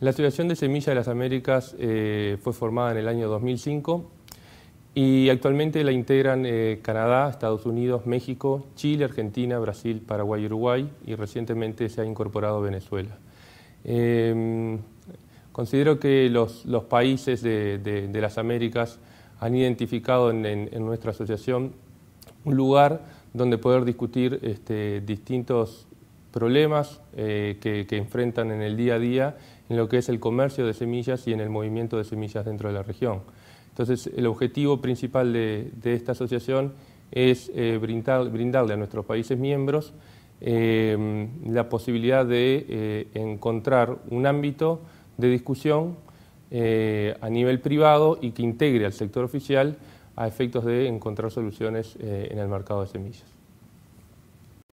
La Asociación de Semillas de las Américas eh, fue formada en el año 2005 y actualmente la integran eh, Canadá, Estados Unidos, México, Chile, Argentina, Brasil, Paraguay, Uruguay y recientemente se ha incorporado Venezuela. Em, considero que los, países de, las Américas han identificado en, nuestra asociación un lugar donde poder discutir este, distintos problemas eh, que, enfrentan en el día a día en lo que es el comercio de semillas y en el movimiento de semillas dentro de la región. Entonces, el objetivo principal de, esta asociación es eh, brindarle a nuestros países miembros eh, la posibilidad de encontrar un ámbito de discusión a nivel privado y que integre al sector oficial a efectos de encontrar soluciones en el mercado de semillas.